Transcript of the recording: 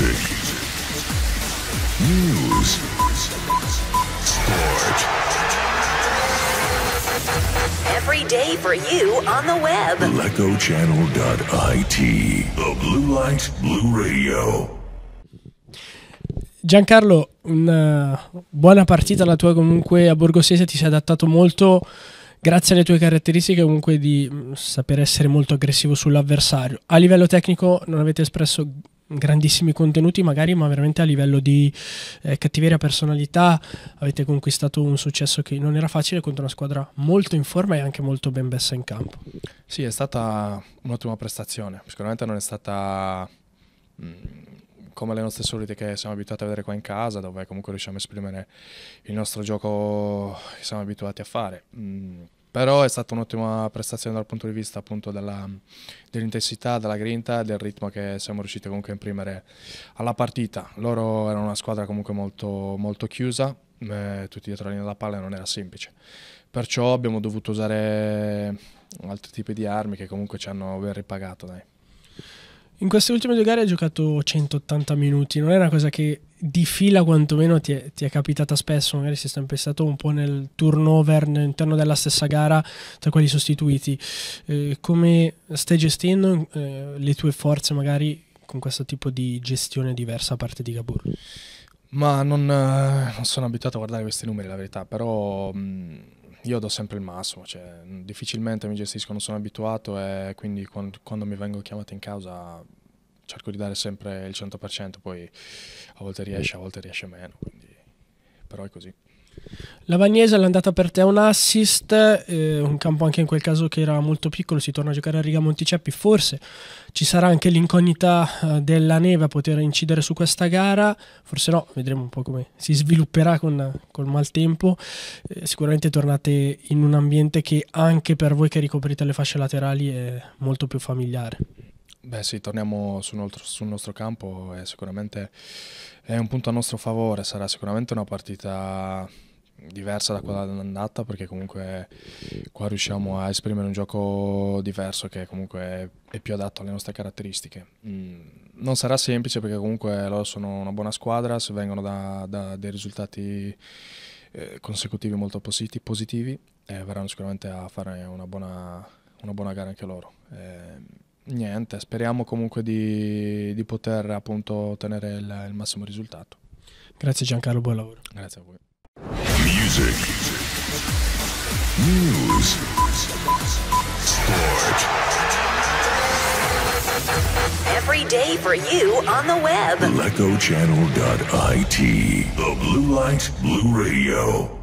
music, news, sport. Every day for you on the web. LecoChannel.it. The Blue Light, Blue Radio. Giancarlo, una eh, buona partita la tua comunque a Borgosese, ti sei adattato molto grazie alle tue caratteristiche comunque di mm, saper essere molto aggressivo sull'avversario. A livello tecnico non avete espresso grandissimi contenuti magari ma veramente a livello di eh, cattiveria personalità avete conquistato un successo che non era facile contro una squadra molto in forma e anche molto ben messa in campo sì è stata un'ottima prestazione sicuramente non è stata mh, mm, come le nostre solite che siamo abituati a vedere qua in casa dove comunque riusciamo a esprimere il nostro gioco che siamo abituati a fare mh, mm, però è stata un'ottima prestazione dal punto di vista appunto dell'intensità, della grinta e del ritmo che siamo riusciti comunque a imprimere alla partita. Loro erano una squadra comunque molto, molto chiusa, eh, tutti dietro la linea della palla non era semplice, perciò abbiamo dovuto usare altri tipi di armi che comunque ci hanno ben ripagato. Dai. In queste ultime due gare hai giocato 180 minuti, non è una cosa che di fila quantomeno ti è, ti è, capitata spesso, magari si sempre stato un po' nel turnover all'interno della stessa gara tra quelli sostituiti. Eh, come stai gestendo eh, le tue forze magari con questo tipo di gestione diversa a parte di Gabur? Ma non, eh, non sono abituato a guardare questi numeri, la verità, però... Mh mm, io do sempre il massimo, cioè, mm, difficilmente mi gestisco, non sono abituato e quindi quando, quando mi vengo chiamato in causa cerco di dare sempre il 100%, poi a volte riesce, a volte riesce meno, quindi... però è così. La Vagnese è andata per te un assist, eh, un campo anche in quel caso che era molto piccolo, si torna a giocare a Riga Monticeppi, forse ci sarà anche l'incognita eh, della neve a poter incidere su questa gara, forse no, vedremo un po' come si svilupperà con, col maltempo, eh, sicuramente tornate in un ambiente che anche per voi che ricoprite le fasce laterali è molto più familiare. Beh sì, torniamo sul nostro, sul nostro campo e sicuramente è un punto a nostro favore, sarà sicuramente una partita diversa da quella dell'andata perché comunque qua riusciamo a esprimere un gioco diverso che comunque è più adatto alle nostre caratteristiche. Mm, non sarà semplice perché comunque loro sono una buona squadra, se vengono da, da dei risultati eh, consecutivi molto positivi, positivi eh, verranno sicuramente a fare una buona, una buona gara anche loro. Eh, niente, speriamo comunque di, di poter appunto ottenere il, il, massimo risultato. Grazie Giancarlo, buon lavoro. Grazie a voi. Music. News. Sport. Every day for you on the web. LecoChannel.it. The blue light, blue radio.